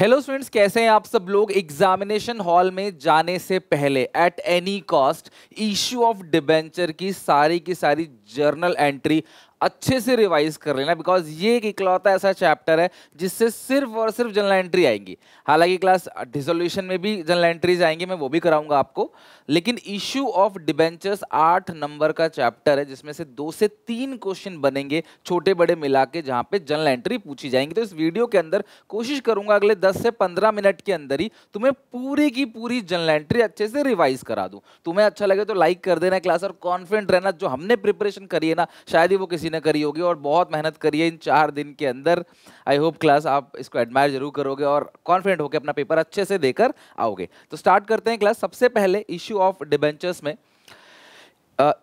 hello students कैसे हैं आप सब लोग एग्जामिनेशन हॉल में जाने से पहले at any cost issue of debenture की सारी की सारी जर्नल एंट्री अच्छे से रिवाइज कर लेना बिकॉज ये एक इकलौता ऐसा चैप्टर है जिससे सिर्फ और सिर्फ जनरल एंट्री आएंगी हालांकि क्लास डिसोल्यूशन में भी जनरल एंट्रीज आएंगी मैं वो भी कराऊंगा आपको लेकिन इशू ऑफ डिबेंचर्स आठ नंबर का चैप्टर है जिसमें से दो से तीन क्वेश्चन बनेंगे छोटे बड़े मिला के जहाँ पे जनरल एंट्री पूछी जाएंगी तो इस वीडियो के अंदर कोशिश करूंगा अगले दस से पंद्रह मिनट के अंदर ही तुम्हें पूरी की पूरी जनरल एंट्री अच्छे से रिवाइज करा दूँ तुम्हें अच्छा लगे तो लाइक कर देना क्लास और कॉन्फिडेंट रहना जो हमने प्रिपरेशन करी है ना शायद ही वो किसी ना करी होगी और बहुत मेहनत करी है इन चार दिन के अंदर आई होप क्लास आप इसको एडमायर जरूर करोगे और कॉन्फिडेंट होकर अपना पेपर अच्छे से देकर आओगे तो स्टार्ट करते हैं क्लास सबसे पहले इश्यू ऑफ डिबेंचर्स में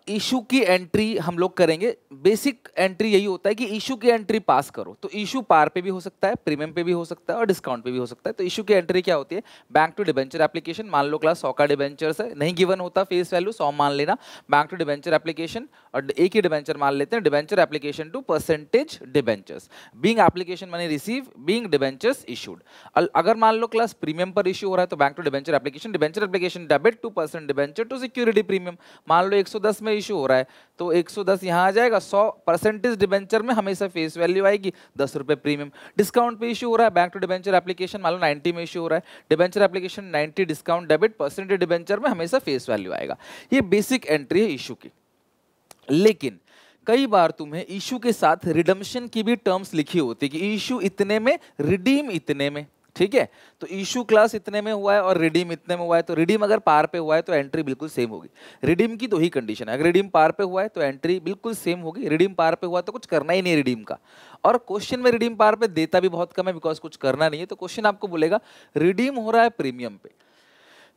इशू की एंट्री हम लोग करेंगे बेसिक एंट्री यही होता है कि इशू की एंट्री पास करो तो इशू पार पे भी हो सकता है प्रीमियम पे भी हो सकता है और डिस्काउंट पे भी हो सकता है तो इशू की एंट्री क्या होती है बैंक टू डिबेंचर एप्लीकेशन मान लो क्लास सौ का डिबेंचर है नहीं गिवन होता फेस वैल्यू सौ मान लेना बैंक टू डिबेंचर एप्लीकेशन और एक ही डिबेंचर मान लेते हैं debenture application to percentage debentures being application money receive being debentures issued अगर मान लो क्लास प्रीमियम पर इशू हो रहा है तो bank to debenture application debenture application debit to percent debenture to security premium मान लो एक 110 में इशू हो रहा है तो 110 सौ यहाँ आ जाएगा 100 परसेंटेज डिबेंचर में हमेशा फेस वैल्यू आएगी दस रुपये प्रीमियम डिस्काउंट पे इशू हो रहा है बैंक टू डिबेंचर एप्लीकेशन मान लो नाइन्टी में इशू हो रहा है debenture application 90 discount debit percentage debenture में हमेशा फेस वैल्यू आएगा ये बेसिक एंट्री है इशू की लेकिन कई बार तुम्हें इशू के साथ रिडम्शन की भी टर्म्स लिखी होती है कि इशू इतने में रिडीम इतने में ठीक है तो इशू क्लास इतने में हुआ है और रिडीम इतने में हुआ है तो रिडीम अगर पार पे हुआ है तो एंट्री बिल्कुल सेम होगी रिडीम की दो ही कंडीशन है अगर रिडीम पार पे हुआ है तो एंट्री बिल्कुल सेम होगी रिडीम पार पे हुआ तो कुछ करना ही नहीं रिडीम का और क्वेश्चन में रिडीम पार पे देता भी बहुत कम है बिकॉज कुछ करना नहीं है तो क्वेश्चन आपको बोलेगा रिडीम हो रहा है प्रीमियम पे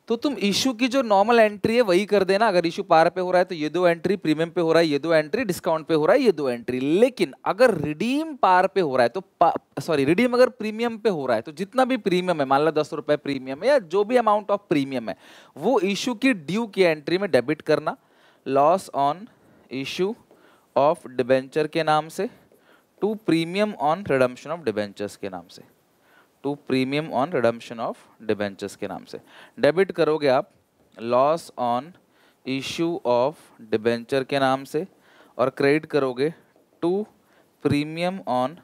तो तुम इशू की जो नॉर्मल एंट्री है वही कर देना अगर इशू पार पे हो रहा है तो ये दो एंट्री प्रीमियम पे हो रहा है ये दो एंट्री डिस्काउंट पे हो रहा है ये दो एंट्री लेकिन अगर रिडीम पार पे हो रहा है तो सॉरी रिडीम अगर प्रीमियम पे हो रहा है तो जितना भी प्रीमियम है मान लो दस रुपए प्रीमियम है या जो भी अमाउंट ऑफ प्रीमियम है वो इशू की ड्यू की एंट्री में डेबिट करना loss on issue of debenture के नाम से to premium on redemption of debentures के नाम से to premium on redemption of debentures के नाम से डेबिट करोगे आप loss on issue of debenture के नाम से और क्रेडिट करोगे to premium on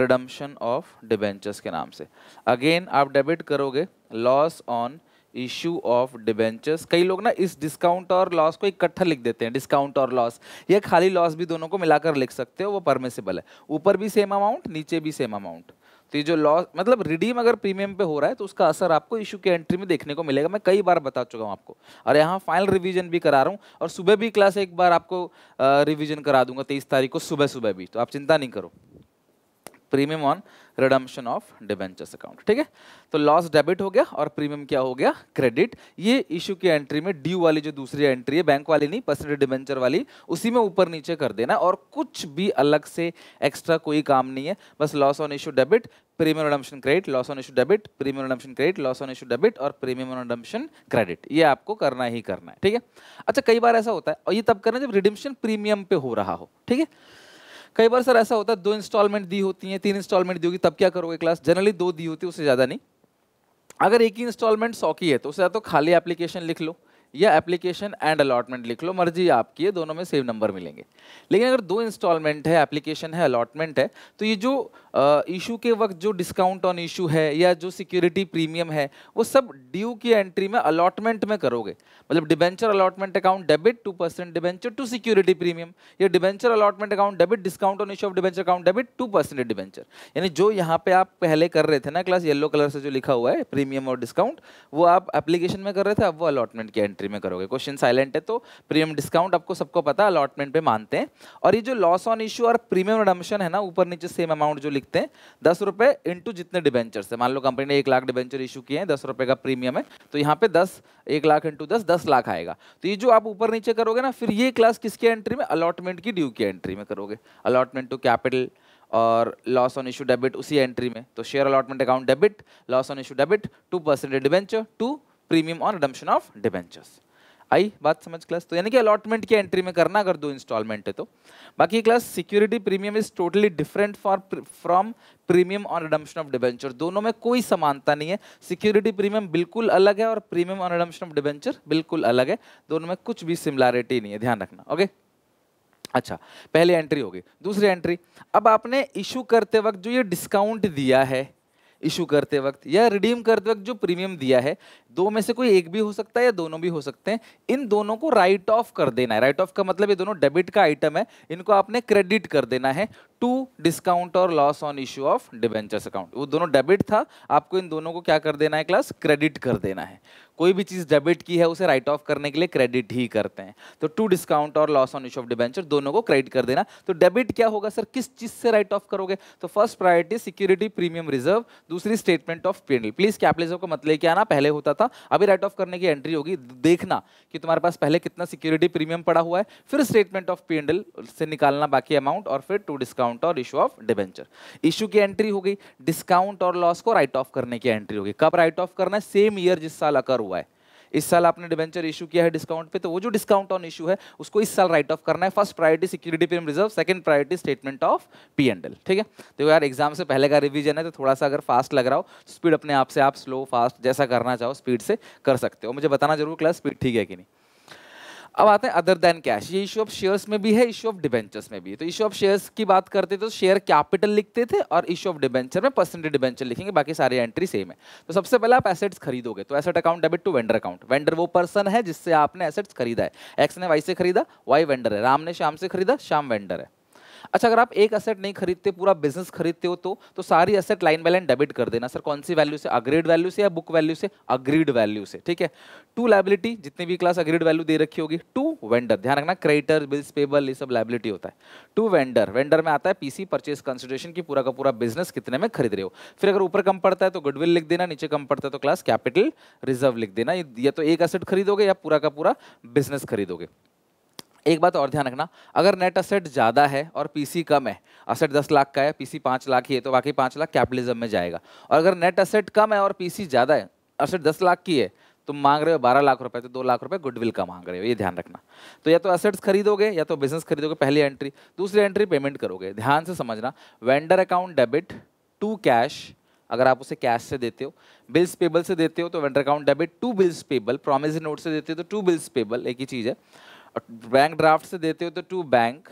redemption of debentures के नाम से अगेन आप डेबिट करोगे loss on issue of debentures कई लोग ना इस डिस्काउंट और लॉस को इकट्ठा लिख देते हैं डिस्काउंट और लॉस या खाली लॉस भी दोनों को मिलाकर लिख सकते हो वो परमिसेबल है ऊपर भी सेम अमाउंट नीचे भी सेम अमाउंट तो ये जो लॉस मतलब रिडीम अगर प्रीमियम पे हो रहा है तो उसका असर आपको इशू के एंट्री में देखने को मिलेगा मैं कई बार बता चुका हूँ आपको और यहाँ फाइनल रिवीजन भी करा रहा हूँ और सुबह भी क्लास एक बार आपको रिवीजन करा दूंगा तेईस तारीख को सुबह सुबह भी तो आप चिंता नहीं करो premium on redemption of debentures account ठीक है तो लॉस डेबिट हो गया और प्रीमियम क्या हो गया क्रेडिट ये इशू की एंट्री में ड्यू वाली जो दूसरी एंट्री है बैंक वाली नहीं पर्सनल डिबेंचर वाली उसी में ऊपर नीचे कर देना और कुछ भी अलग से एक्स्ट्रा कोई काम नहीं है बस loss on issue debit premium redemption credit loss on issue debit premium redemption credit loss on issue debit और प्रीमियम रिडम्शन क्रेडिट ये आपको करना ही करना है ठीक है अच्छा कई बार ऐसा होता है और ये तब करना जब रिडम्शन प्रीमियम पे हो रहा हो ठीक है कई बार सर ऐसा होता है दो इंस्टॉलमेंट दी होती हैं तीन इंस्टॉलमेंट दी होगी तब क्या करोगे क्लास जनरली दो दी होती है उससे ज़्यादा नहीं अगर एक ही इंस्टॉलमेंट सौ की है तो उससे ज़्यादा तो खाली एप्लीकेशन लिख लो या एप्लीकेशन एंड अलॉटमेंट लिख लो मर्जी आपकी है दोनों में सेम नंबर मिलेंगे लेकिन अगर दो इंस्टॉलमेंट है एप्लीकेशन है अलॉटमेंट है तो ये जो इशू के वक्त जो डिस्काउंट ऑन इशू है या जो सिक्योरिटी प्रीमियम है वो सब ड्यू की एंट्री में अलॉटमेंट में करोगे मतलब debenture allotment account debit to percent debenture to security premium या debenture allotment account debit discount on issue of debenture account debit to percent debenture यानी जो यहाँ पे आप पहले कर रहे थे ना क्लास येलो कलर से जो लिखा हुआ है प्रीमियम और डिस्काउंट वो आप एप्लीकेशन में कर रहे थे अब वो अलॉटमेंट की एंट्री एंट्री में करोगे क्वेश्चन साइलेंट है तो प्रीमियम डिस्काउंट आपको सबको पता है अलॉटमेंट पे मानते हैं और ये जो लॉस ऑन इश्यू और प्रीमियम रिडम्शन है ना ऊपर नीचे सेम अमाउंट जो लिखते हैं दस रुपये इंटू जितने डिबेंचर से मान लो कंपनी ने एक लाख डिबेंचर इशू किए हैं दस रुपये का प्रीमियम है तो यहाँ पे दस एक लाख इंटू दस दस लाख आएगा तो ये जो आप ऊपर नीचे करोगे ना फिर ये क्लास किसकी एंट्री में अलॉटमेंट की ड्यू की एंट्री में करोगे अलॉटमेंट टू कैपिटल और लॉस ऑन इशू डेबिट उसी एंट्री में तो share allotment account debit loss on issue debit to percent debenture to premium on redemption of debentures आई बात समझ क्लास तो यानी कि अलॉटमेंट की एंट्री में करना अगर दो इंस्टॉलमेंट है तो बाकी class security premium is totally different for from premium on redemption of debenture दोनों में कोई समानता नहीं है सिक्योरिटी प्रीमियम बिल्कुल अलग है और premium on redemption of debenture बिल्कुल अलग है दोनों में कुछ भी सिमिलैरिटी नहीं है ध्यान रखना ओके अच्छा पहले एंट्री होगी दूसरी एंट्री अब आपने इशू करते वक्त जो ये डिस्काउंट दिया है इशू करते वक्त या रिडीम करते वक्त जो प्रीमियम दिया है दो में से कोई एक भी हो सकता है या दोनों भी हो सकते हैं इन दोनों को राइट ऑफ कर देना है राइट ऑफ का मतलब ये दोनों डेबिट का आइटम है इनको आपने क्रेडिट कर देना है टू डिस्काउंट और loss on issue of debentures account वो दोनों डेबिट था आपको इन दोनों को क्या कर देना है क्लास क्रेडिट कर देना है कोई भी चीज़ डेबिट की है उसे राइट ऑफ करने के लिए क्रेडिट ही करते हैं तो टू डिस्काउंट और loss on issue of debenture दोनों को क्रेडिट कर देना तो डेबिट क्या होगा सर किस चीज़ से राइट ऑफ करोगे तो first priority security premium reserve दूसरी स्टेटमेंट ऑफ पेनल प्लीज़ कैपलेजों को मतलब क्या आना पहले होता था अभी राइट ऑफ करने की एंट्री होगी देखना कि तुम्हारे पास पहले कितना सिक्योरिटी प्रीमियम पड़ा हुआ है फिर स्टेटमेंट ऑफ पेनल से निकालना बाकी अमाउंट और फिर टू डिस्काउंट और इशू ऑफ डिबेंचर इशू की एंट्री हो गई डिस्काउंट और लॉस को राइट ऑफ करने की एंट्री होगी कब राइट ऑफ करना है सेम ईयर जिस साल अकर हुआ हुआ है इस साल आपने डिवेंचर इशू किया है डिस्काउंट पे तो वो जो डिस्काउंट ऑन इशू है उसको इस साल राइट ऑफ करना है first priority security premium reserve second priority statement of P and L ठीक है तो यार एग्जाम से पहले का रिवीजन है तो थोड़ा सा अगर फास्ट लग रहा हो तो स्पीड अपने आप से आप स्लो फास्ट जैसा करना चाहो स्पीड से कर सकते हो मुझे बताना जरूर क्लास स्पीड ठीक है कि नहीं अब आते हैं अदर देन कैश ये इशू ऑफ शेयर्स में भी है इशू ऑफ डिबेंचर्स में भी तो इशू ऑफ शेयर्स की बात करते तो शेयर कैपिटल लिखते थे और इशू ऑफ डिबेंचर में परसेंटेज डिबेंचर लिखेंगे बाकी सारी एंट्री सेम है तो सबसे पहले आप एसेट्स खरीदोगे तो asset account debit to vendor account vendor वो पर्सन है जिससे आपने एसेट्स खरीदा है एक्स ने वाई से खरीदा वाई वेंडर है राम ने श्याम से खरीदा श्याम वेंडर है अच्छा अगर आप एक असेट नहीं खरीदते पूरा बिजनेस खरीदते हो तो तो सारी asset line by line debit कर देना सर कौन सी वैल्यू से अग्रेड वैल्यू से या बुक वैल्यू से अग्रीड वैल्यू से ठीक है टू लाइबिलिटी जितनी भी क्लास अग्रीड वैल्यू दे रखी होगी टू वेंडर ध्यान रखना क्रेडिटर बिल्स पेबल ये सब लाइबिलिटी होता है टू वेंडर वेंडर में आता है पीसी परचेज कंसिडरेशन की पूरा का पूरा बिजनेस कितने में खरीद रहे हो फिर अगर ऊपर कम पड़ता है तो गुडविल लिख देना नीचे कम पड़ता है तो क्लास कैपिटल रिजर्व लिख देना या तो एक असेट खरीदोगे या पूरा का पूरा बिजनेस खरीदोगे एक बात और ध्यान रखना अगर नेट असेट ज़्यादा है और पीसी कम है असेट दस लाख का है पीसी पाँच लाख ही है तो बाकी पाँच लाख कैपिटलिज्म में जाएगा और अगर नेट असेट कम है और पीसी ज़्यादा है असेट दस लाख की है तुम मांग रहे हो बारह लाख रुपए तो दो लाख रुपए गुडविल का मांग रहे हो ये ध्यान रखना तो या तो असेट्स खरीदोगे या तो बिजनेस खरीदोगे पहली एंट्री दूसरी एंट्री पेमेंट करोगे ध्यान से समझना vendor account debit to cash अगर आप उसे कैश से देते हो बिल्स पेबल से देते हो तो vendor account debit to bills payable promise note से देते हो तो टू बिल्स पेबल एक ही चीज़ है और बैंक ड्राफ्ट से देते हो तो टू बैंक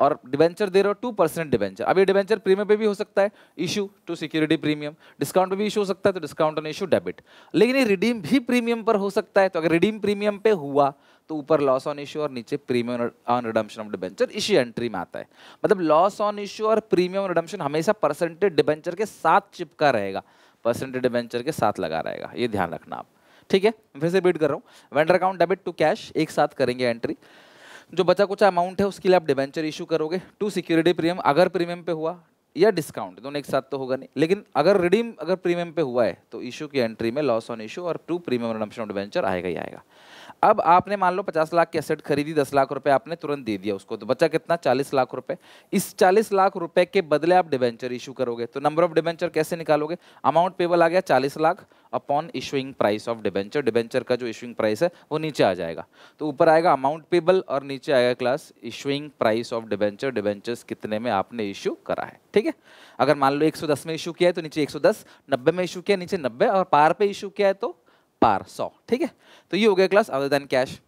और डिवेंचर दे रहे हो टू परसेंट डिवेंचर अभी डिवेंचर प्रीमियम पे भी हो सकता है issue to security premium discount पे भी इशू हो सकता है तो डिस्काउंट ऑन इशू डेबिट लेकिन ये रिडीम भी प्रीमियम पर हो सकता है तो अगर रिडीम प्रीमियम पे हुआ तो ऊपर लॉस ऑन इशू और नीचे premium on redemption of debenture इसी एंट्री में आता है मतलब लॉस ऑन इशू और प्रीमियम रिडम्शन हमेशा परसेंटेज डिबेंचर के साथ चिपका रहेगा परसेंटेज डिबेंचर के साथ लगा रहेगा ये ध्यान रखना आप ठीक है फिर से रिपीट कर रहा हूँ vendor account debit to cash एक साथ करेंगे एंट्री जो बचा कुछ अमाउंट है उसके लिए आप डिवेंचर इशू करोगे टू सिक्योरिटी प्रीमियम अगर प्रीमियम पे हुआ या डिस्काउंट दोनों एक साथ तो होगा नहीं लेकिन अगर रिडीम अगर प्रीमियम पे हुआ है तो इशू की एंट्री में लॉस ऑन इशू और to premium redemption of debenture आएगा ही आएगा अब आपने मान लो पचास लाख की एसेट खरीदी दस लाख रुपए आपने तुरंत दे दिया उसको तो बचा कितना चालीस लाख रुपए इस चालीस लाख रुपए के बदले आप डिवेंचर इशू करोगे तो नंबर ऑफ डिवेंचर कैसे निकालोगे अमाउंट पेबल आ गया चालीस lakh upon issuing price of debenture debenture का जो इशुइंग प्राइस है वो नीचे आ जाएगा तो ऊपर आएगा अमाउंट पेबल और नीचे आएगा class issuing price of debenture debentures कितने में आपने इशू करा है ठीक है अगर मान लो 110 में इशू किया है तो नीचे 110 90 में इशू किया नीचे 90 और पार पे इशू किया है तो पार 100 ठीक है तो ये हो गया क्लास अदर देन कैश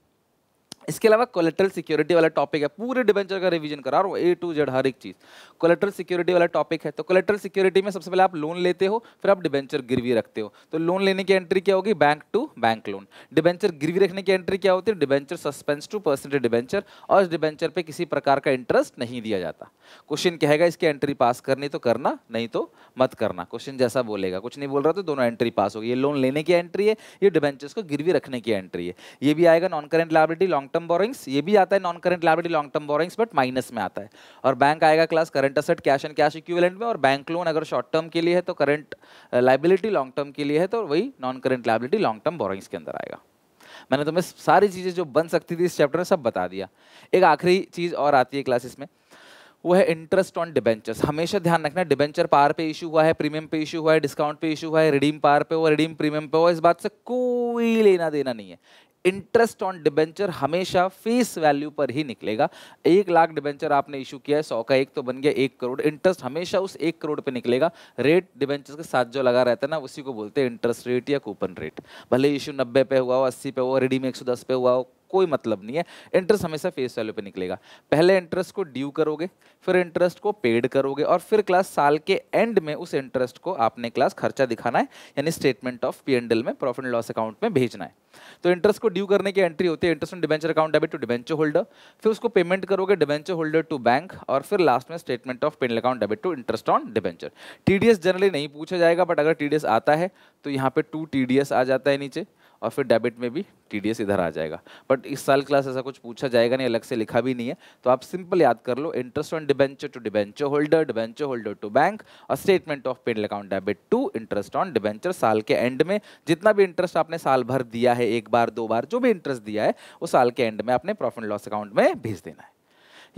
इसके अलावा कोलेट्रल सिक्योरिटी वाला टॉपिक है पूरे डिवेंचर का रिवीजन करा रहा हूँ ए टू जेड हर एक चीज़ कोलेट्रल सिक्योरिटी वाला टॉपिक है तो कोलेट्रल सिक्योरिटी में सबसे पहले आप लोन लेते हो फिर आप डिबेंचर गिरवी रखते हो तो लोन लेने की एंट्री क्या होगी bank to bank loan debenture गिरवी रखने की एंट्री क्या होती है debenture suspense to percent debenture और इस डिबेंचर पर किसी प्रकार का इंटरेस्ट नहीं दिया जाता क्वेश्चन कहेगा इसकी एंट्री पास करनी तो करना नहीं तो मत करना क्वेश्चन जैसा बोलेगा कुछ नहीं बोल रहा तो दोनों एंट्री पास होगी ये लोन लेने की एंट्री है ये डिबेंचर्स को गिरवी रखने की एंट्री है ये भी आएगा non current liability long term borrowings ये भी आता है non current liability long term borrowings but minus में आता है और बैंक आएगा class current asset cash and cash equivalent में और बैंक लोन अगर शॉर्ट टर्म के लिए है तो करंट लाइबिलिटी लॉन्ग टर्म के लिए है तो वही non current liability long term borrowings के अंदर आएगा मैंने तुम्हें सारी चीज़ें जो बन सकती थी इस चैप्टर में सब बता दिया एक आखिरी चीज़ और आती है क्लासेस में वो है इंटरेस्ट ऑन डिबेंचर्स हमेशा ध्यान रखना डिबेंचर पार पे इशू हुआ है प्रीमियम पे इशू हुआ है डिस्काउंट पे इशू हुआ है रिडीम पार पे हो रिडीम प्रीमियम पे हो इस बात से कोई लेना देना नहीं है इंटरेस्ट ऑन डिबेंचर हमेशा फेस वैल्यू पर ही निकलेगा एक लाख डिबेंचर आपने इशू किया है सौ का एक तो बन गया एक करोड़ इंटरेस्ट हमेशा उस एक करोड़ पे निकलेगा रेट डिबेंचर के साथ जो लगा रहता है ना उसी को बोलते हैं इंटरेस्ट रेट या कूपन रेट भले इशू नब्बे पे हुआ हो अस्सी पे हुआ रेडी सौ पे हुआ हो कोई मतलब नहीं है इंटरेस्ट हमेशा फेस वैल्यू पे निकलेगा पहले इंटरेस्ट को ड्यू करोगे फिर इंटरेस्ट को पेड करोगे और फिर क्लास साल के एंड में उस इंटरेस्ट को आपने क्लास खर्चा दिखाना है यानी स्टेटमेंट ऑफ पी में प्रॉफिट एंड लॉस अकाउंट में भेजना है तो इंटरेस्ट को ड्यू करने की एंट्री होती है interest on debenture account debit to debenture holder फिर उसको पेमेंट करोगे डिबेंचर होल्डर टू बैंक और फिर लास्ट में statement of P and L account debit to interest on debenture TDS generally नहीं पूछा जाएगा बट अगर टीडीएस आता है तो यहाँ पे टू टीडीएस आ जाता है नीचे और फिर डेबिट में भी टी इधर आ जाएगा बट इस साल क्लास ऐसा कुछ पूछा जाएगा नहीं अलग से लिखा भी नहीं है तो आप सिंपल याद कर लो interest on debenture to debenture holder debenture holder to bank और statement of paid account debit to interest on debenture साल के एंड में जितना भी इंटरेस्ट आपने साल भर दिया है एक बार दो बार जो भी इंटरेस्ट दिया है वो साल के एंड में आपने प्रॉफिट लॉस अकाउंट में भेज देना है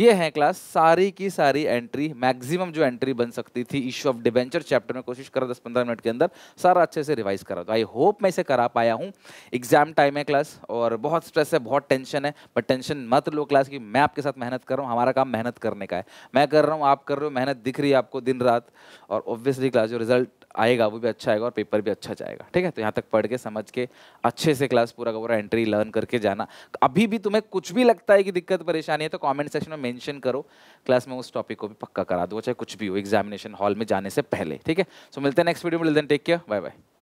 ये है क्लास सारी की सारी एंट्री मैक्सिमम जो एंट्री बन सकती थी इश्यू ऑफ डिवेंचर चैप्टर में कोशिश करा दस पंद्रह मिनट के अंदर सारा अच्छे से रिवाइज करा तो आई होप मैं इसे करा पाया हूँ एग्जाम टाइम है क्लास और बहुत स्ट्रेस है बहुत टेंशन है बट टेंशन मत लो क्लास की मैं आपके साथ मेहनत कर रहा हूँ हमारा काम मेहनत करने का है मैं कर रहा हूँ आप कर रहे हो मेहनत दिख रही है आपको दिन रात और ऑब्वियसली क्लास जो रिजल्ट आएगा वो भी अच्छा आएगा और पेपर भी अच्छा जाएगा ठीक है तो यहाँ तक पढ़ के समझ के अच्छे से क्लास पूरा का पूरा एंट्री लर्न करके जाना अभी भी तुम्हें कुछ भी लगता है कि दिक्कत परेशानी है तो कॉमेंट सेक्शन में मैंशन करो क्लास में उस टॉपिक को भी पक्का करा दो चाहे कुछ भी हो एग्जामिनेशन हॉल में जाने से पहले ठीक है सो मिलते हैं नेक्स्ट वीडियो में टेक केयर बाय बाय